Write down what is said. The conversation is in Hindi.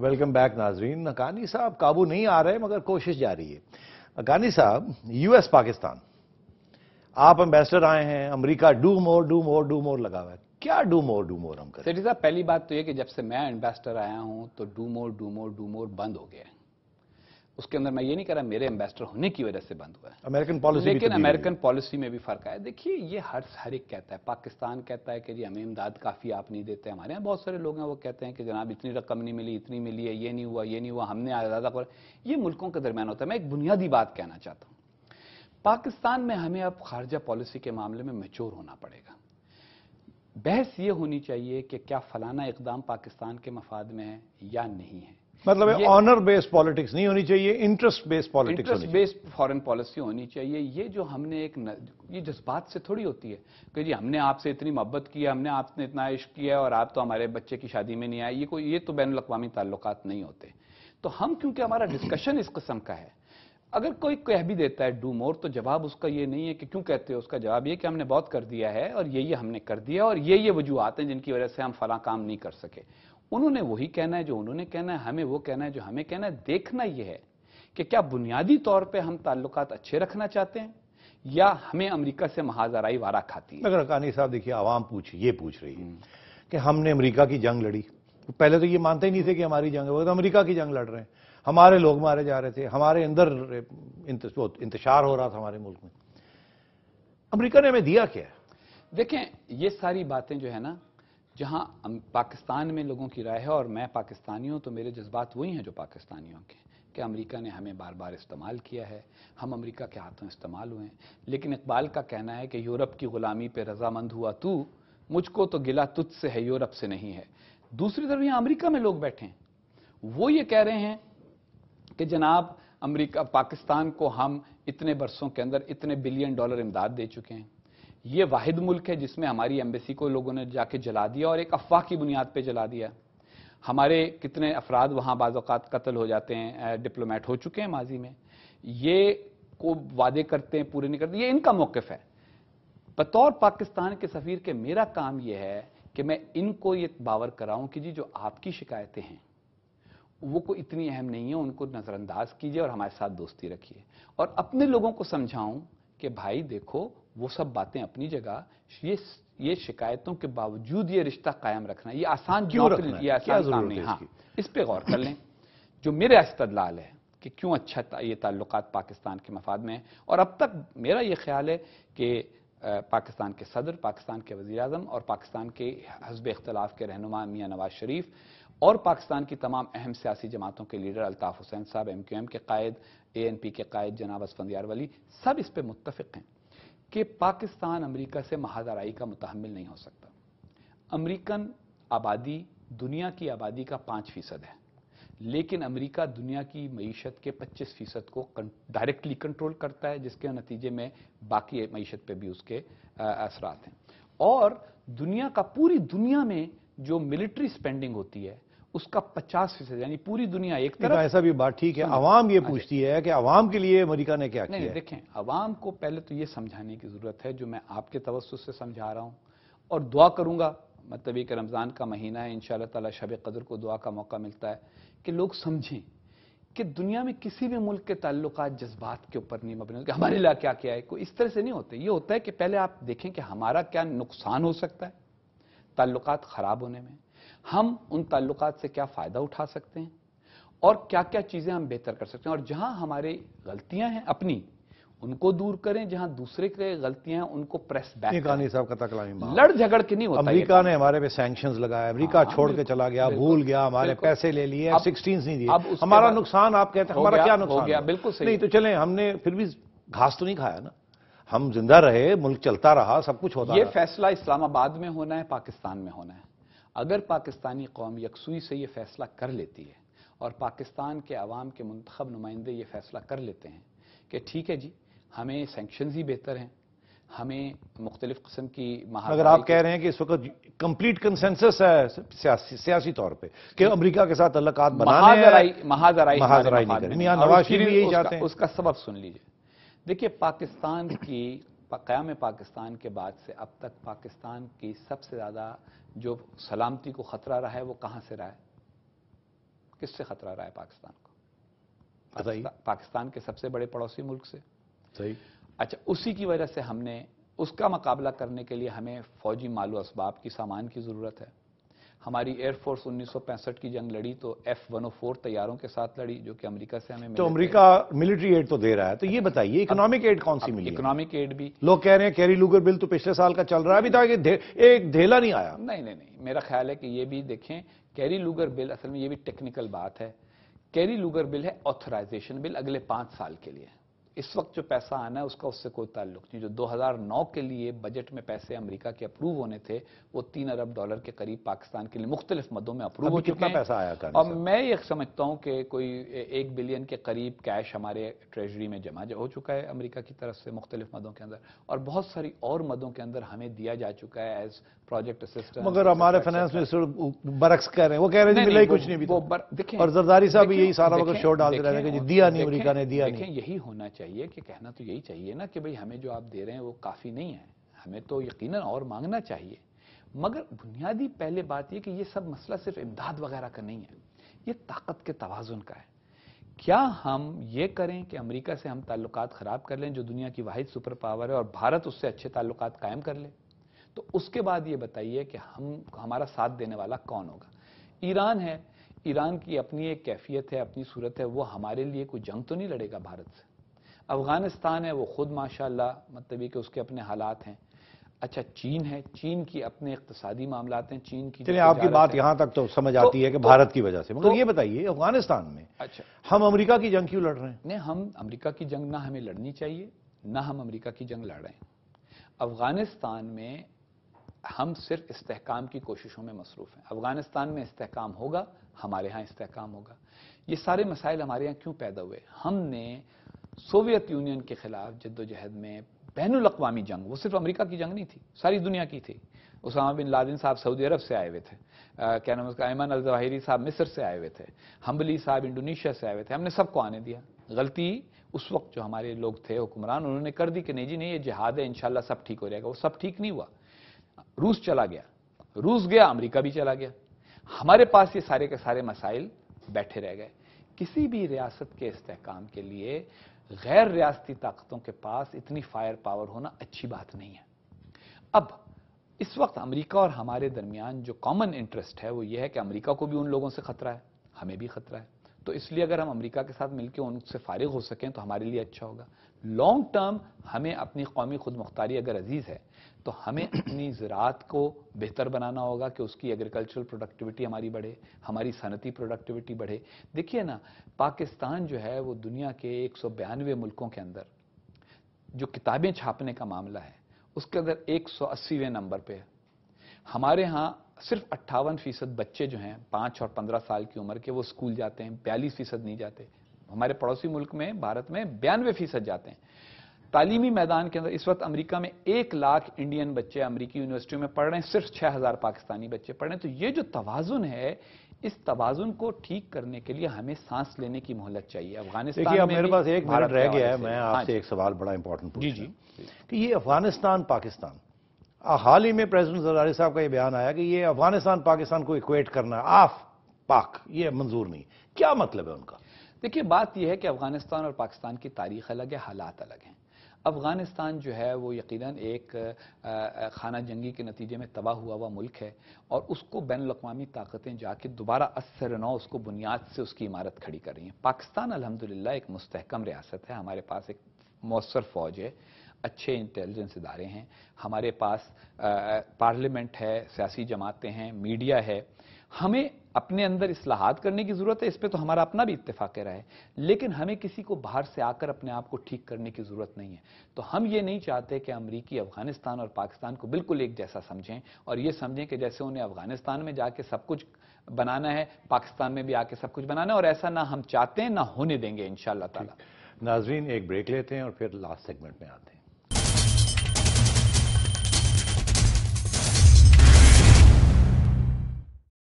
वेलकम बैक नाजरीन नकानी साहब काबू नहीं आ रहे मगर कोशिश जारी है नकानी साहब यूएस पाकिस्तान आप एम्बेसडर आए हैं America do more do more do more लगा हुआ है क्या डू मोर डू मोर हम करें साहब पहली बात तो ये कि जब से मैं एम्बेसडर आया हूं तो do more do more do more बंद हो गया है उसके अंदर मैं ये नहीं कह रहा मेरे एम्बेसडर होने की वजह से बंद हुआ है अमेरिकन पॉलिसी लेकिन अमेरिकन पॉलिसी में भी फर्क आया देखिए ये हर हर एक कहता है पाकिस्तान कहता है कि जी हमें इमदाद काफ़ी आप नहीं देते हमारे यहाँ बहुत सारे लोग हैं वो कहते हैं कि जनाब इतनी रकम नहीं मिली इतनी मिली है ये नहीं हुआ ये नहीं हुआ हमने आजादा पर ये मुल्कों के दरमियान होता है मैं एक बुनियादी बात कहना चाहता हूँ पाकिस्तान में हमें अब खारजा पॉलिसी के मामले में मेच्योर होना पड़ेगा बहस ये होनी चाहिए कि क्या फलाना इकदाम पाकिस्तान के मफाद में है या नहीं है मतलब ऑनर बेस्ड पॉलिटिक्स नहीं होनी चाहिए interest based politics interest based foreign policy होनी चाहिए ये जो हमने एक न, ये जज्बात से थोड़ी होती है कि जी हमने आपसे इतनी मोहब्बत की है हमने आपने इतना इश्क किया और आप तो हमारे बच्चे की शादी में नहीं आए ये कोई ये तो बैन अवी ताल्लुक नहीं होते तो हम क्योंकि हमारा डिस्कशन इस किस्म का है अगर कोई कह भी देता है डू मोर तो जवाब उसका ये नहीं है कि क्यों कहते हो उसका जवाब ये कि हमने बहुत कर दिया है और ये ये हमने कर दिया और ये ये वजूहत हैं जिनकी वजह से हम फला काम नहीं कर सके उन्होंने वही कहना है जो उन्होंने कहना है हमें वो कहना है जो हमें कहना है देखना यह है कि क्या बुनियादी तौर पर हम ताल्लुक अच्छे रखना चाहते हैं या हमें अमरीका से महाजराई वारा खाती है मगर अकानी साहब देखिए आवाम पूछ ये पूछ रही है हम्म। कि हमने अमरीका की जंग लड़ी पहले तो ये मानते ही नहीं थे कि हमारी जंग है वो तो अमरीका की जंग लड़ रहे हैं हमारे लोग मारे जा रहे थे हमारे अंदर इंतजार हो रहा था हमारे मुल्क में अमरीका ने हमें दिया क्या देखें ये सारी बातें जो है ना जहां पाकिस्तान में लोगों की राय है और मैं पाकिस्तानी हूं तो मेरे जज्बात वही हैं जो पाकिस्तानियों के कि अमेरिका ने हमें बार बार इस्तेमाल किया है हम अमेरिका के हाथों इस्तेमाल हुए हैं लेकिन इकबाल का कहना है कि यूरोप की गुलामी पर रजामंद हुआ तू मुझको तो गिला तुझ से है यूरोप से नहीं है दूसरी तरफ यहां अमरीका में लोग बैठे हैं वो ये कह रहे हैं कि जनाब अमरीका पाकिस्तान को हम इतने बरसों के अंदर इतने बिलियन डॉलर इमदाद दे चुके हैं ये वाहिद मुल्क है जिसमें हमारी एम्बेसी को लोगों ने जाके जला दिया और एक अफवाह की बुनियाद पर जला दिया हमारे कितने अफराद वहाँ बाज़ात कत्ल हो जाते हैं डिप्लोमेट हो चुके हैं माजी में ये को वादे करते हैं पूरे नहीं करते ये इनका मौकफ है बतौर पाकिस्तान के सफ़ीर के मेरा काम यह है कि मैं इनको ये बावर कराऊं कि जी जो आपकी शिकायतें हैं वो को इतनी अहम नहीं है उनको नज़रअंदाज कीजिए और हमारे साथ दोस्ती रखिए और अपने लोगों को समझाऊं कि भाई देखो वो सब बातें अपनी जगह ये ये शिकायतों के बावजूद ये रिश्ता कायम रखना ये आसान क्यों रखना ये आसान काम नहीं हाँ इस पे गौर कर लें जो मेरे इस्तदलाल है कि क्यों अच्छा ये ताल्लुक पाकिस्तान के मफाद में है और अब तक मेरा ये ख्याल है कि पाकिस्तान के सदर पाकिस्तान के वजी अजम और पाकिस्तान के हजब इख्तलाफ के रहनुमा मियाँ नवाज शरीफ और पाकिस्तान की तमाम अहम सियासी जमातों के लीडर अल्ताफ़ हुसैन साहब एम क्यू एम के कायद ए एन पी के कायद जनाब असफंदियार वली सब इस पर मुतफ़ हैं कि पाकिस्तान अमेरिका से महादराई का मुतहमल नहीं हो सकता अमेरिकन आबादी दुनिया की आबादी का पाँच फीसद है लेकिन अमेरिका दुनिया की मीशत के 25 फीसद को डायरेक्टली कंट्रोल करता है जिसके नतीजे में बाकी मीशत पे भी उसके असरात हैं और दुनिया का पूरी दुनिया में जो मिलिट्री स्पेंडिंग होती है उसका पचास फीसद यानी पूरी दुनिया एक तरफ ऐसा भी बात ठीक है आवाम ये हाँ पूछती है कि आवाम के लिए अमेरिका ने क्या नहीं, किया देखें आवाम को पहले तो ये समझाने की जरूरत है जो मैं आपके तवस्त से समझा रहा हूँ और दुआ करूंगा मतलब एक रमज़ान का महीना है इन तला शब कदर को दुआ का मौका मिलता है कि लोग समझें कि दुनिया में किसी भी मुल्क के ताल्लुक जज्बात के ऊपर नहीं मबन कि हमारे लिए क्या क्या है कोई इस तरह से नहीं होते ये होता है कि पहले आप देखें कि हमारा क्या नुकसान हो सकता है ताल्लुक ख़राब होने में हम उन ताल्लुकात से क्या फ़ायदा उठा सकते हैं और क्या क्या चीज़ें हम बेहतर कर सकते हैं और जहां हमारे गलतियां हैं अपनी उनको दूर करें जहां दूसरे के गलतियां हैं उनको प्रेस बैक कहानी साहब का लड़ झगड़ के नहीं होता अमेरिका ने हमारे पे सैंक्शंस लगाया अमेरिका हाँ, छोड़ के चला गया भूल गया हमारे पैसे ले लिए सिक्सटीन नहीं दिए हमारा नुकसान आप कहते हैं हमारा क्या नुकसान गया बिल्कुल सही नहीं तो चले हमने फिर भी घास तो नहीं खाया ना हम जिंदा रहे मुल्क चलता रहा सब कुछ होता ये फैसला इस्लामाबाद में होना है पाकिस्तान में होना है अगर पाकिस्तानी कौम यकसुई से ये फैसला कर लेती है और पाकिस्तान के अवाम के मंतखब नुमाइंदे ये फैसला कर लेते हैं कि ठीक है जी हमें सेंक्शन ही बेहतर हैं हमें मुख्तलिफ किस्म की अगर आप कह रहे हैं कि इस वक्त कंप्लीट कंसेंसस है सियासी, सियासी तौर पर कि अमेरिका के साथ तल्लक महाजराई उसका सबब सुन लीजिए देखिए पाकिस्तान की क़्याम पाकिस्तान के बाद से अब तक पाकिस्तान की सबसे ज़्यादा जो सलामती को ख़तरा रहा है वो कहां से रहा है किससे ख़तरा रहा है पाकिस्तान को पाकिस्ता, पाकिस्तान के सबसे बड़े पड़ोसी मुल्क से सही अच्छा उसी की वजह से हमने उसका मुकाबला करने के लिए हमें फौजी मालू इसबाब की सामान की ज़रूरत है हमारी एयरफोर्स 1965 की जंग लड़ी तो एफ फोर तैयारों के साथ लड़ी जो कि अमेरिका से हमें तो अमेरिका मिलिट्री एड तो दे रहा है तो ये बताइए इकोनॉमिक एड कौन सी मिली इकोनॉमिक एड भी लोग कह रहे हैं कैरी लूगर बिल तो पिछले साल का चल रहा है अभी तक एक ढेला नहीं आया नहीं नहीं नहीं मेरा ख्याल है कि ये भी देखें कैरी लूगर बिल असल में ये भी टेक्निकल बात है कैरी लूगर बिल है ऑथराइजेशन बिल अगले पांच साल के लिए इस वक्त जो पैसा आना है उसका उससे कोई ताल्लुक नहीं जो 2009 के लिए बजट में पैसे अमेरिका के अप्रूव होने थे वो तीन अरब डॉलर के करीब पाकिस्तान के लिए मुख्तलिफ मदों में अप्रूव हो चुका पैसा आया और मैं ये समझता हूँ कि कोई एक बिलियन के करीब कैश हमारे ट्रेजरी में जमा हो चुका है अमरीका की तरफ से मुख्तलिफ मदों के अंदर और बहुत सारी और मदों के अंदर हमें दिया जा चुका है एज प्रोजेक्ट असिस्टेंट मगर हमारे फाइनेंस मिनिस्टर बरक्स कह रहे हैं वो कह रहे हैं मिला ही कुछ नहीं भी वो बर, और जरदारी साहब यही सारा वक्त शोर डालते रहते हैं कि दिया नहीं अमरीका ने दिया नहीं यही होना चाहिए कि कहना तो यही चाहिए ना कि भाई हमें जो आप दे रहे हैं वो काफ़ी नहीं है हमें तो यकीन और मांगना चाहिए मगर बुनियादी पहले बात यह कि यह सब मसला सिर्फ इमदाद वगैरह का नहीं है ये ताकत के तोज़ुन का है क्या हम ये करें कि अमेरिका से हम ताल्लुकात ख़राब कर लें जो दुनिया की वाहिद सुपर पावर है और भारत उससे अच्छे ताल्लुकात कायम कर ले तो उसके बाद ये बताइए कि हम हमारा साथ देने वाला कौन होगा ईरान है ईरान की अपनी एक कैफियत है अपनी सूरत है वो हमारे लिए कोई जंग तो नहीं लड़ेगा भारत से अफगानिस्तान है वो खुद माशा मतलब ये कि उसके अपने हालात हैं अच्छा चीन है चीन की अपने इकतसादी मामला हैं चीन की चलिए आपकी बात यहां तक तो समझ तो, आती है कि तो, भारत की वजह से मगर तो, ये बताइए अफगानिस्तान में अच्छा हम अमेरिका की जंग क्यों लड़ रहे हैं नहीं हम अमेरिका की जंग ना हमें लड़नी चाहिए ना हम अमेरिका की जंग लड़ रहे हैं अफगानिस्तान में हम सिर्फ इस्तेकाम की कोशिशों में मसरूफ़ हैं अफगानिस्तान में इस्तेकाम होगा हमारे यहाँ इस्तेकाम होगा ये सारे मसाइल हमारे यहाँ क्यों पैदा हुए हमने सोवियत यूनियन के खिलाफ जद्दोजहद में बैन अवी जंग वो सिर्फ अमेरिका की जंग नहीं थी सारी दुनिया की थी उसामा बिन लादिन साहब सऊदी अरब से आए हुए थे क्या नाम उसका ऐमन अल जवाहिरी साहब मिस्र से आए हुए थे हम्बली साहब इंडोनेशिया से आए हुए थे हमने सबको आने दिया गलती उस वक्त जो हमारे लोग थे हुक्मरान उन्होंने कर दी कि नहीं जी नहीं ये जहाद है इंशाला सब ठीक हो जाएगा वो सब ठीक नहीं हुआ रूस चला गया रूस गया अमेरिका भी चला गया हमारे पास ये सारे के सारे मसाइल बैठे रह गए किसी भी रियासत के इस्तेकाम के लिए गैर रियासती ताकतों के पास इतनी फायर पावर होना अच्छी बात नहीं है अब इस वक्त अमेरिका और हमारे दरमियान जो कॉमन इंटरेस्ट है वो ये है कि अमेरिका को भी उन लोगों से खतरा है हमें भी खतरा है तो इसलिए अगर हम अमेरिका के साथ मिलकर उनसे फारिग हो सकें तो हमारे लिए अच्छा होगा लॉन्ग टर्म हमें अपनी कौमी खुद मुख्तारी अगर अजीज है तो हमें अपनी ज़रात को बेहतर बनाना होगा कि उसकी एग्रीकल्चरल प्रोडक्टिविटी हमारी बढ़े हमारी सनती प्रोडक्टिविटी बढ़े देखिए ना पाकिस्तान जो है वो दुनिया के एक सौ बयानवे मुल्कों के अंदर जो किताबें छापने का मामला है उसके अंदर एक सौ अस्सीवें नंबर पर है हमारे यहाँ सिर्फ अट्ठावन फीसद बच्चे जो हैं पाँच और पंद्रह साल की उम्र के वो स्कूल जाते हैं बयालीस फीसद नहीं जाते हमारे पड़ोसी मुल्क में भारत में बयानवे फीसद जाते हैं तालीमी मैदान के अंदर इस वक्त अमेरिका में एक लाख इंडियन बच्चे अमेरिकी यूनिवर्सिटियों में पढ़ रहे हैं सिर्फ छह हजार पाकिस्तानी बच्चे पढ़ रहे हैं तो ये जो तवाजुन है इस तवाजुन को ठीक करने के लिए हमें सांस लेने की मोहलत चाहिए अफगानिस्तान मेरे पास एक भारत रह गया है मैं हाँ आपसे एक सवाल बड़ा इंपॉर्टेंट जी जी कि ये अफगानिस्तान पाकिस्तान हाल ही में प्रेसिडेंट जरदारी साहब का यह बयान आया कि ये अफगानिस्तान पाकिस्तान को इक्वेट करना आफ पाक ये मंजूर नहीं क्या मतलब है उनका देखिए बात यह है कि अफगानिस्तान और पाकिस्तान की तारीख अलग है हालात अलग हैं अफगानिस्तान जो है वो यकीनन एक खाना जंगी के नतीजे में तबाह हुआ हुआ मुल्क है और उसको बैन अवी ताकतें जाके दोबारा असर नौ उसको बुनियाद से उसकी इमारत खड़ी कर रही हैं पाकिस्तान अलहमदिल्ला एक मुस्तकम रियासत है हमारे पास एक मौसर फौज है अच्छे इंटेलिजेंस इदारे हैं हमारे पास पार्लियामेंट है सियासी जमातें हैं मीडिया है हमें अपने अंदर असलाहत करने की जरूरत है इस पर तो हमारा अपना भी इतफाक रहा है लेकिन हमें किसी को बाहर से आकर अपने आप को ठीक करने की जरूरत नहीं है तो हम ये नहीं चाहते कि अमरीकी अफगानिस्तान और पाकिस्तान को बिल्कुल एक जैसा समझें और ये समझें कि जैसे उन्हें अफगानिस्तान में जाके सब कुछ बनाना है पाकिस्तान में भी आके सब कुछ बनाना है और ऐसा ना हम चाहते हैं ना होने देंगे इन ताला नाजरीन एक ब्रेक लेते हैं और फिर लास्ट सेगमेंट में आते हैं